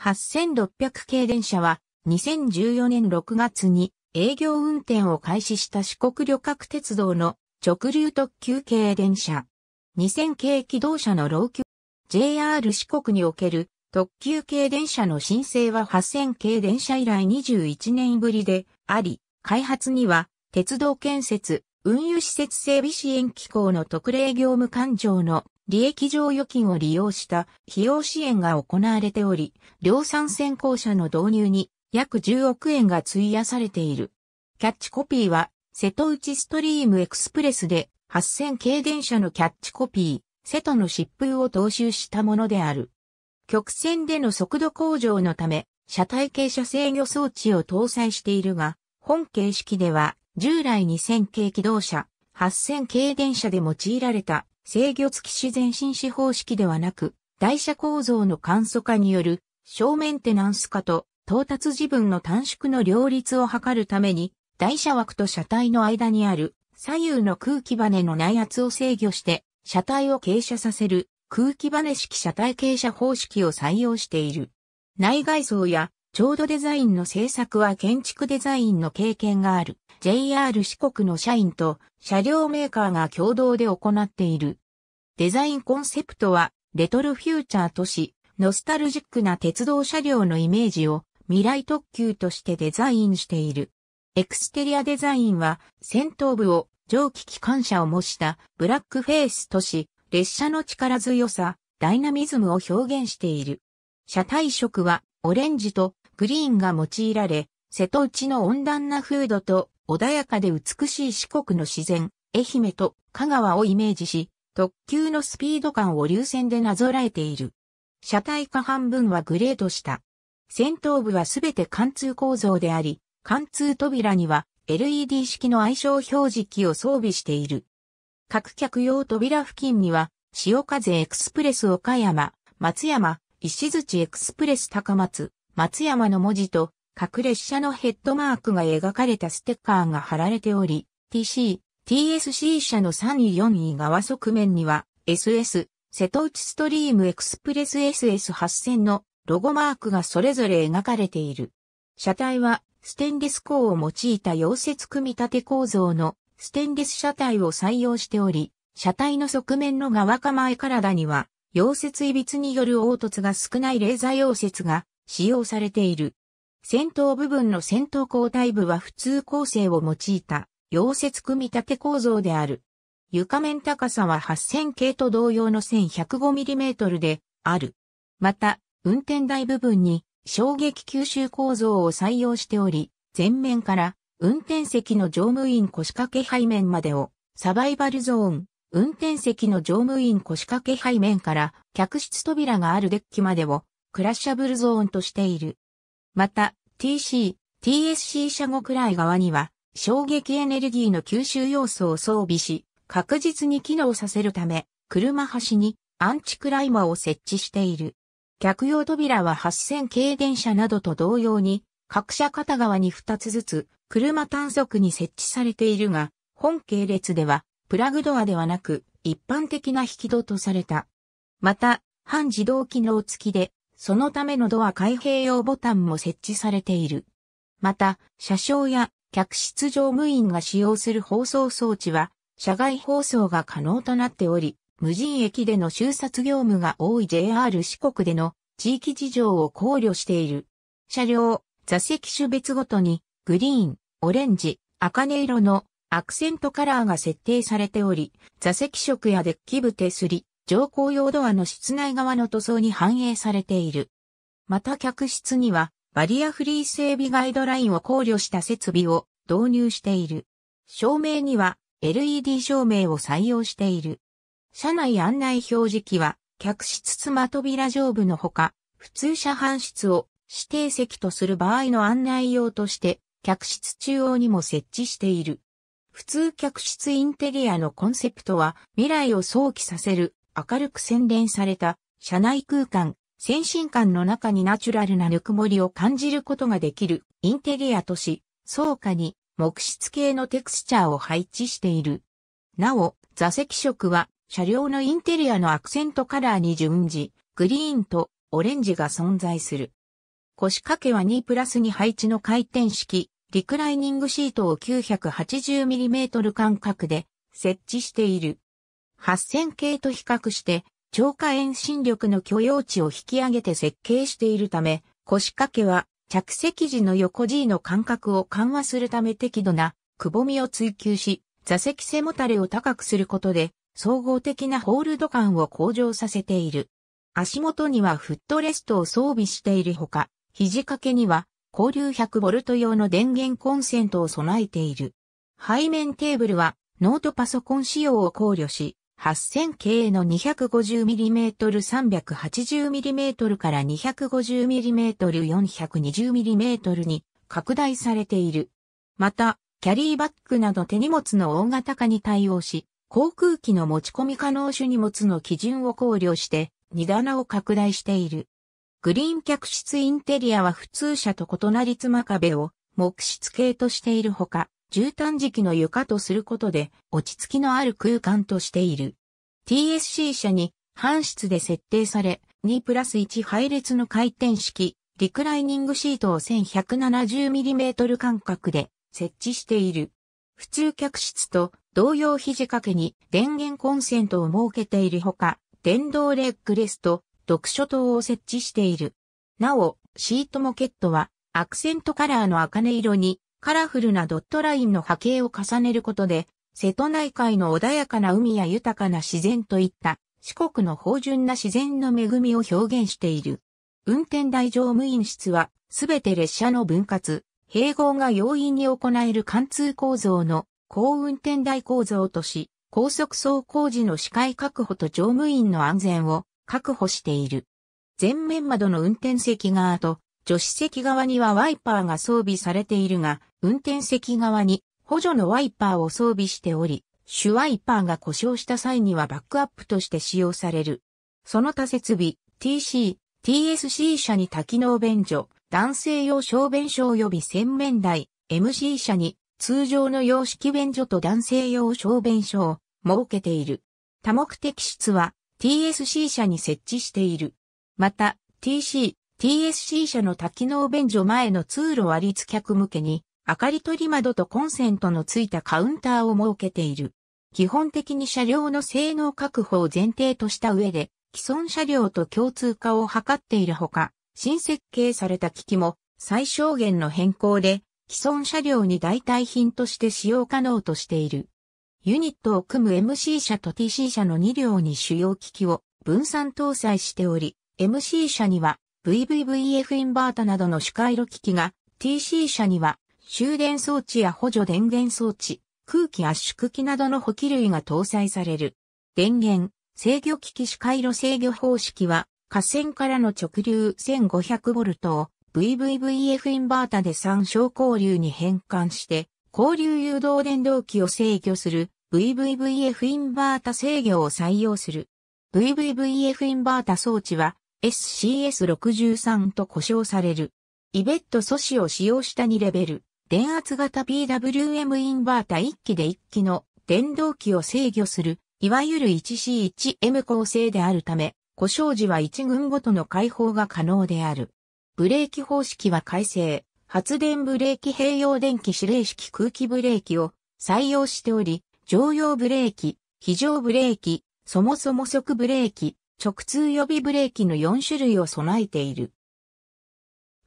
8600系電車は2014年6月に営業運転を開始した四国旅客鉄道の直流特急系電車。2000系機動車の老朽 JR 四国における特急系電車の申請は8000系電車以来21年ぶりであり、開発には鉄道建設、運輸施設整備支援機構の特例業務勘定の利益剰余金を利用した費用支援が行われており、量産先行車の導入に約10億円が費やされている。キャッチコピーは、瀬戸内ストリームエクスプレスで8000系電車のキャッチコピー、瀬戸の疾風を踏襲したものである。曲線での速度向上のため、車体傾斜制御装置を搭載しているが、本形式では従来2000系機動車、8000系電車で用いられた制御付き自然進士方式ではなく、台車構造の簡素化による小メンテナンス化と到達自分の短縮の両立を図るために、台車枠と車体の間にある左右の空気バネの内圧を制御して、車体を傾斜させる空気バネ式車体傾斜方式を採用している。内外装やう度デザインの製作は建築デザインの経験がある JR 四国の社員と車両メーカーが共同で行っている。デザインコンセプトは、レトロフューチャーとし、ノスタルジックな鉄道車両のイメージを未来特急としてデザインしている。エクステリアデザインは、先頭部を蒸気機関車を模したブラックフェイスとし、列車の力強さ、ダイナミズムを表現している。車体色はオレンジとグリーンが用いられ、瀬戸内の温暖な風土と穏やかで美しい四国の自然、愛媛と香川をイメージし、特急のスピード感を流線でなぞらえている。車体下半分はグレードした。先頭部はすべて貫通構造であり、貫通扉には LED 式の愛称表示器を装備している。各客用扉付近には、潮風エクスプレス岡山、松山、石槌エクスプレス高松、松山の文字と、各列車のヘッドマークが描かれたステッカーが貼られており、TC、TSC 社の3位4位側側面には SS、瀬戸内ストリームエクスプレス SS8000 のロゴマークがそれぞれ描かれている。車体はステンレス鋼を用いた溶接組み立て構造のステンレス車体を採用しており、車体の側面の側構え体には溶接いびつによる凹凸が少ないレーザー溶接が使用されている。先頭部分の先頭交代部は普通構成を用いた溶接組み立て構造である。床面高さは8000系と同様の 1105mm である。また、運転台部分に衝撃吸収構造を採用しており、前面から運転席の乗務員腰掛け背面までをサバイバルゾーン、運転席の乗務員腰掛け背面から客室扉があるデッキまでをクラッシャブルゾーンとしている。また、TC、TSC 車後くらい側には衝撃エネルギーの吸収要素を装備し、確実に機能させるため、車端にアンチクライマーを設置している。客用扉は8000系電車などと同様に、各社片側に2つずつ、車単速に設置されているが、本系列では、プラグドアではなく、一般的な引き戸とされた。また、半自動機能付きで、そのためのドア開閉用ボタンも設置されている。また、車掌や客室乗務員が使用する放送装置は、社外放送が可能となっており、無人駅での収札業務が多い JR 四国での地域事情を考慮している。車両、座席種別ごとに、グリーン、オレンジ、茜色のアクセントカラーが設定されており、座席色やデッキ部手すり、乗降用ドアの室内側の塗装に反映されている。また客室にはバリアフリー整備ガイドラインを考慮した設備を導入している。照明には LED 照明を採用している。車内案内表示器は客室妻扉上部のほか、普通車半室を指定席とする場合の案内用として客室中央にも設置している。普通客室インテリアのコンセプトは未来を想起させる明るく洗練された車内空間、先進感の中にナチュラルなぬくもりを感じることができるインテリアとし、倉下に木質系のテクスチャーを配置している。なお、座席色は車両のインテリアのアクセントカラーに準じ、グリーンとオレンジが存在する。腰掛けは2プラス2配置の回転式、リクライニングシートを 980mm 間隔で設置している。8000系と比較して超過遠心力の許容値を引き上げて設計しているため、腰掛けは着席時の横 G の間隔を緩和するため適度なくぼみを追求し、座席背もたれを高くすることで、総合的なホールド感を向上させている。足元にはフットレストを装備しているほか、肘掛けには交流 100V 用の電源コンセントを備えている。背面テーブルはノートパソコン仕様を考慮し、8000系の 250mm380mm から 250mm420mm に拡大されている。また、キャリーバッグなど手荷物の大型化に対応し、航空機の持ち込み可能種荷物の基準を考慮して、荷棚を拡大している。グリーン客室インテリアは普通車と異なり妻壁を木質系としているほか、絨毯敷の床とすることで落ち着きのある空間としている。TSC 社に半室で設定され、2プラス1配列の回転式、リクライニングシートを 1170mm 間隔で設置している。普通客室と同様肘掛けに電源コンセントを設けているほか、電動レッグレスト、読書灯を設置している。なお、シートモケットはアクセントカラーの茜色にカラフルなドットラインの波形を重ねることで、瀬戸内海の穏やかな海や豊かな自然といった四国の芳醇な自然の恵みを表現している。運転台乗務員室はすべて列車の分割、併合が容易に行える貫通構造の高運転台構造とし、高速走行時の視界確保と乗務員の安全を確保している。前面窓の運転席側と助手席側にはワイパーが装備されているが、運転席側に補助のワイパーを装備しており、主ワイパーが故障した際にはバックアップとして使用される。その他設備、TC、TSC 車に多機能便所、男性用小便所及び洗面台、MC 車に通常の洋式便所と男性用小便所を設けている。多目的室は TSC 車に設置している。また TC、TSC 車の多機能便所前の通路割立客向けに明かり取り窓とコンセントのついたカウンターを設けている。基本的に車両の性能確保を前提とした上で、既存車両と共通化を図っているほか、新設計された機器も最小限の変更で、既存車両に代替品として使用可能としている。ユニットを組む MC 車と TC 車の2両に主要機器を分散搭載しており、MC 車には VVVF インバータなどの主回路機器が、TC 車には終電装置や補助電源装置、空気圧縮機などの補給類が搭載される。電源、制御機器視回路制御方式は、河線からの直流 1500V を VVVF インバータで3小交流に変換して、交流誘導電動機を制御する VVVF インバータ制御を採用する。VVVF インバータ装置は SCS63 と呼称される。イベット素子を使用した2レベル。電圧型 PWM インバータ1機で1機の電動機を制御する、いわゆる 1C1M 構成であるため、故障時は1群ごとの解放が可能である。ブレーキ方式は改正、発電ブレーキ併用電気指令式空気ブレーキを採用しており、常用ブレーキ、非常ブレーキ、そもそも速ブレーキ、直通予備ブレーキの4種類を備えている。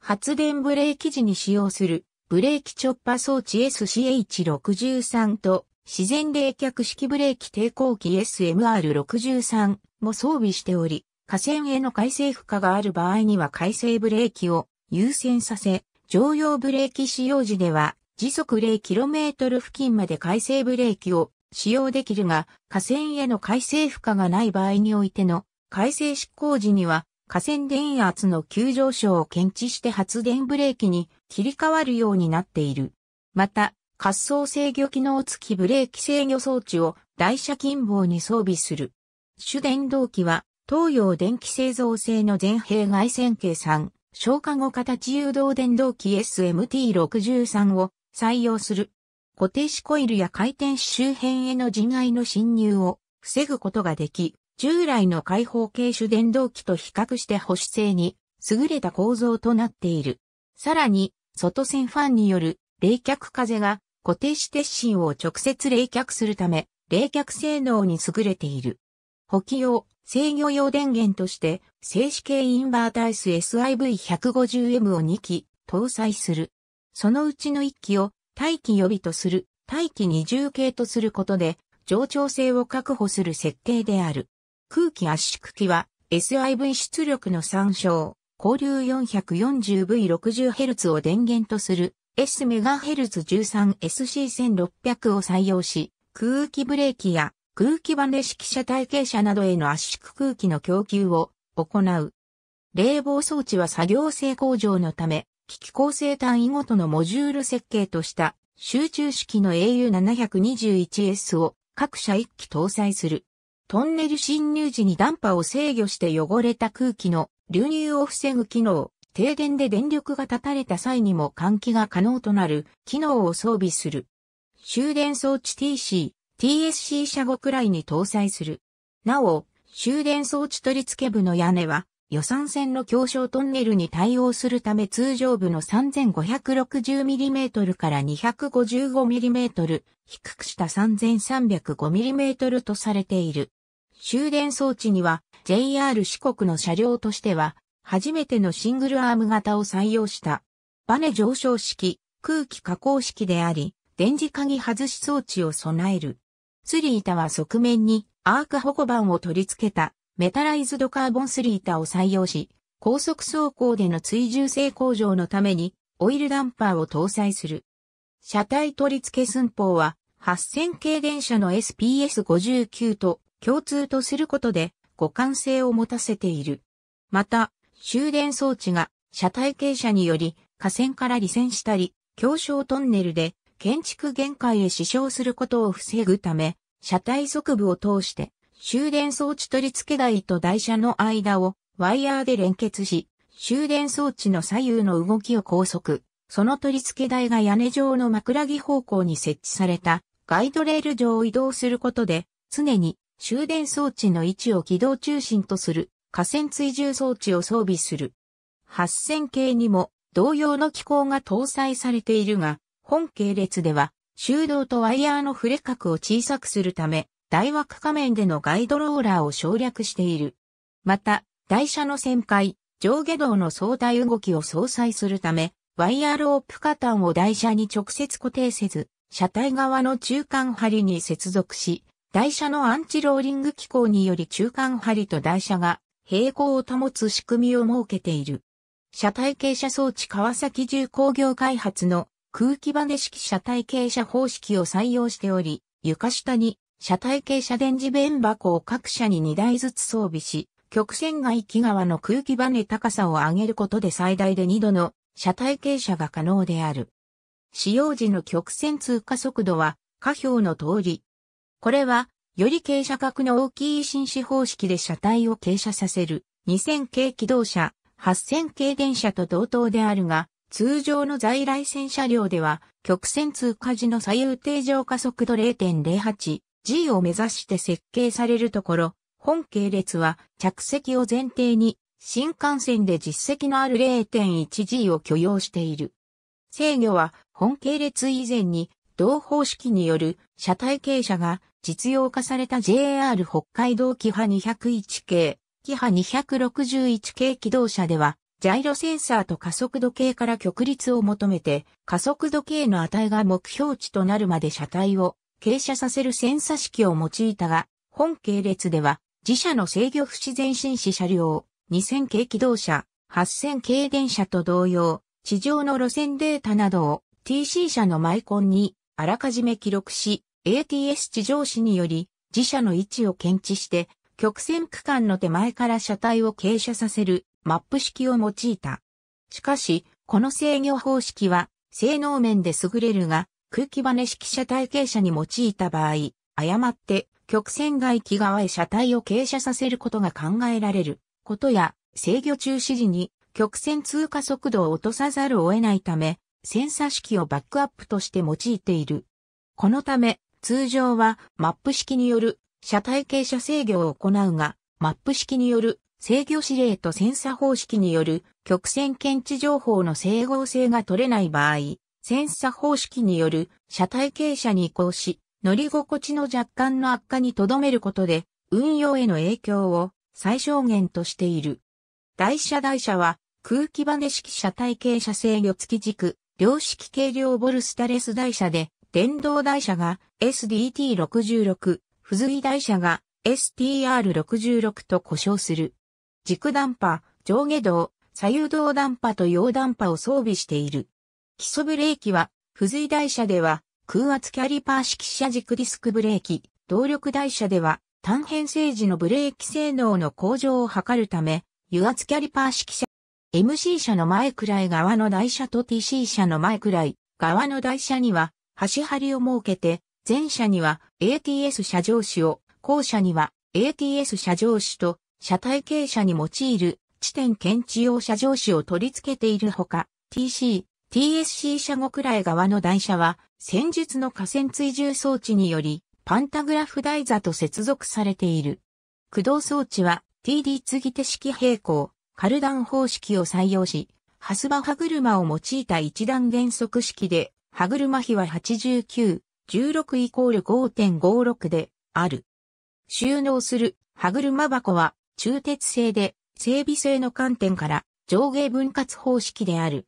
発電ブレーキ時に使用するブレーキチョッパ装置 SCH63 と自然冷却式ブレーキ抵抗器 SMR63 も装備しており、下線への回生負荷がある場合には回生ブレーキを優先させ、常用ブレーキ使用時では時速 0km 付近まで回生ブレーキを使用できるが、下線への回生負荷がない場合においての回生執行時には河川電圧の急上昇を検知して発電ブレーキに切り替わるようになっている。また、滑走制御機能付きブレーキ制御装置を台車近傍に装備する。主電動機は東洋電気製造製の全閉外線計算、消化後形誘導電動機 SMT63 を採用する。固定子コイルや回転子周辺への人外の侵入を防ぐことができ、従来の開放系種電動機と比較して保守性に優れた構造となっている。さらに、外線ファンによる冷却風が固定し鉄心を直接冷却するため、冷却性能に優れている。補給用、制御用電源として、静止系インバータイス SIV150M を2機搭載する。そのうちの1機を待機予備とする、待機二重系とすることで、上調性を確保する設計である。空気圧縮機は SIV 出力の参照、交流 440V60Hz を電源とする S MHz13SC1600 を採用し、空気ブレーキや空気バネ式車体系車などへの圧縮空気の供給を行う。冷房装置は作業性向上のため、機器構成単位ごとのモジュール設計とした集中式の AU721S を各社1機搭載する。トンネル侵入時にダンパを制御して汚れた空気の流入を防ぐ機能、停電で電力が断たれた際にも換気が可能となる機能を装備する。終電装置 TC、TSC 車後くらいに搭載する。なお、終電装置取り付け部の屋根は予算線の強小トンネルに対応するため通常部の 3560mm から 255mm 低くした 3305mm とされている。終電装置には JR 四国の車両としては初めてのシングルアーム型を採用した。バネ上昇式、空気加工式であり、電磁鍵外し装置を備える。スリ板は側面にアーク保護板を取り付けたメタライズドカーボンスリ板を採用し、高速走行での追従性向上のためにオイルダンパーを搭載する。車体取り付け寸法は8000系電車の SPS59 と共通とすることで互換性を持たせている。また、終電装置が車体傾斜により架線から離線したり、狭小トンネルで建築限界へ支障することを防ぐため、車体側部を通して終電装置取り付け台と台車の間をワイヤーで連結し、終電装置の左右の動きを高速。その取り付け台が屋根上の枕木方向に設置されたガイドレール上を移動することで常に終電装置の位置を軌道中心とする河川追従装置を装備する。8000系にも同様の機構が搭載されているが、本系列では修道とワイヤーの触れ角を小さくするため、大枠仮面でのガイドローラーを省略している。また、台車の旋回、上下動の相対動きを相殺するため、ワイヤーロープカタンを台車に直接固定せず、車体側の中間針に接続し、台車のアンチローリング機構により中間針と台車が平行を保つ仕組みを設けている。車体傾斜装置川崎重工業開発の空気バネ式車体傾斜方式を採用しており、床下に車体傾斜電磁弁箱を各車に2台ずつ装備し、曲線外木側の空気バネ高さを上げることで最大で2度の車体傾斜が可能である。使用時の曲線通過速度は、下表の通り、これは、より傾斜角の大きい紳士方式で車体を傾斜させる2000系機動車、8000系電車と同等であるが、通常の在来線車両では、曲線通過時の左右定常加速度 0.08G を目指して設計されるところ、本系列は着席を前提に、新幹線で実績のある 0.1G を許容している。制御は本系列以前に同方式による車体傾斜が実用化された JR 北海道キハ201系、キハ261系機動車では、ジャイロセンサーと加速度計から極率を求めて、加速度計の値が目標値となるまで車体を傾斜させるセンサ式を用いたが、本系列では、自社の制御不自然進士車両、2000系機動車、8000系電車と同様、地上の路線データなどを TC 車のマイコンにあらかじめ記録し、ATS 地上紙により自社の位置を検知して曲線区間の手前から車体を傾斜させるマップ式を用いた。しかし、この制御方式は性能面で優れるが空気バネ式車体傾斜に用いた場合、誤って曲線外気側へ車体を傾斜させることが考えられることや制御中止時に曲線通過速度を落とさざるを得ないため、センサ式をバックアップとして用いている。このため、通常はマップ式による車体傾斜制御を行うが、マップ式による制御指令とセンサ方式による曲線検知情報の整合性が取れない場合、センサ方式による車体傾斜に移行し、乗り心地の若干の悪化に留めることで、運用への影響を最小限としている。台車台車は空気バネ式車体傾斜制御付き軸、量式軽量ボルスタレス台車で電動台車が SDT66、付随台車が STR66 と呼称する。軸ダンパ、上下動、左右動ダンパと陽ダンパを装備している。基礎ブレーキは、付随台車では空圧キャリパー式車軸ディスクブレーキ、動力台車では単編性時のブレーキ性能の向上を図るため、油圧キャリパー式車、MC 車の前くらい側の台車と TC 車の前くらい側の台車には端張りを設けて、前者には ATS 車上紙を、後者には ATS 車上紙と車体傾斜に用いる地点検知用車上紙を取り付けているほか、TC、TSC 車後くらい側の台車は、戦術の河川追従装置により、パンタグラフ台座と接続されている。駆動装置は TD 継ぎ手式平行、カルダン方式を採用し、ハスバハ車を用いた一段減速式で歯車比は89、16イコール5.56である。収納する歯車箱は中鉄製で整備性の観点から上下分割方式である。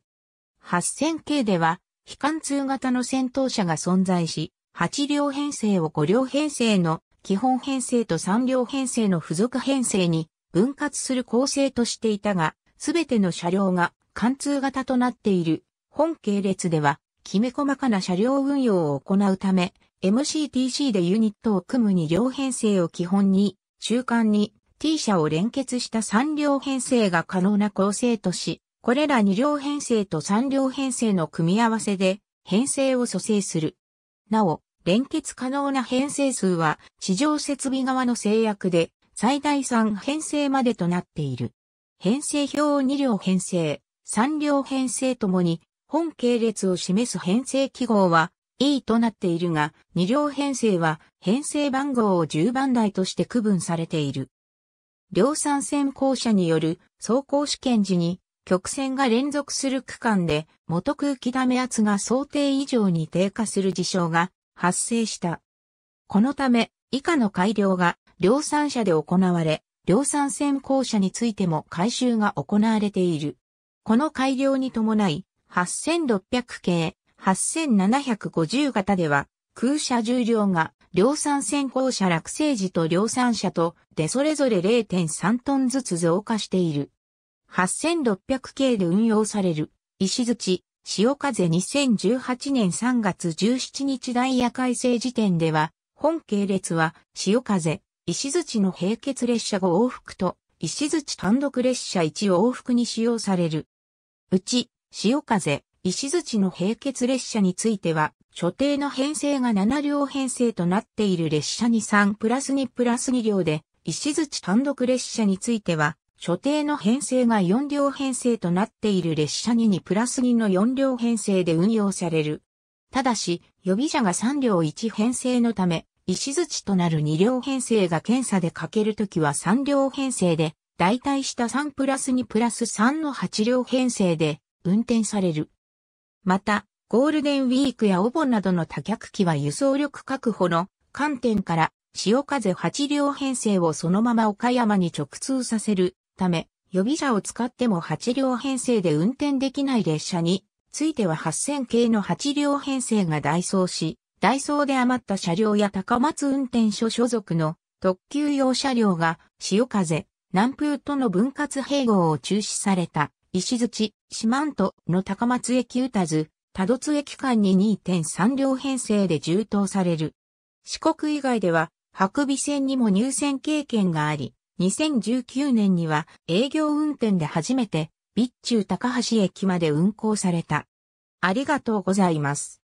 8000系では非貫通型の戦闘車が存在し、8両編成を5両編成の基本編成と3両編成の付属編成に分割する構成としていたが、すべての車両が貫通型となっている本系列ではきめ細かな車両運用を行うため、MCTC でユニットを組む2両編成を基本に、中間に T 社を連結した3両編成が可能な構成とし、これら2両編成と3両編成の組み合わせで編成を組成する。なお、連結可能な編成数は地上設備側の制約で最大3編成までとなっている。編成表を2両編成、3両編成ともに本系列を示す編成記号は E となっているが、2両編成は編成番号を10番台として区分されている。量産線校舎による走行試験時に曲線が連続する区間で元空気ダメ圧が想定以上に低下する事象が発生した。このため以下の改良が量産車で行われ、量産線校舎についても改修が行われている。この改良に伴い、8600系、8750型では、空車重量が量産先行車落成時と量産車とでそれぞれ0.3トンずつ増加している。8600系で運用される石槌、潮風2018年3月17日ダイヤ改正時点では、本系列は潮風、石槌の並結列車5往復と石槌単独列車1往復に使用される。うち、潮風、石槌の並結列車については、所定の編成が7両編成となっている列車に3プラス2プラス2両で、石槌単独列車については、所定の編成が4両編成となっている列車に2プラス2の4両編成で運用される。ただし、予備車が3両1編成のため、石槌となる2両編成が検査でかけるときは3両編成で、代替した3プラス2プラス3の8両編成で、運転される。また、ゴールデンウィークやお盆などの多客機は輸送力確保の観点から潮風8両編成をそのまま岡山に直通させるため、予備車を使っても8両編成で運転できない列車については8000系の8両編成が代走し、ダイソーで余った車両や高松運転所所属の特急用車両が潮風、南風との分割併合を中止された石槌、四万十の高松駅打たず、多度津駅間に2.3両編成で充当される。四国以外では、白尾線にも入線経験があり、2019年には営業運転で初めて、備中高橋駅まで運行された。ありがとうございます。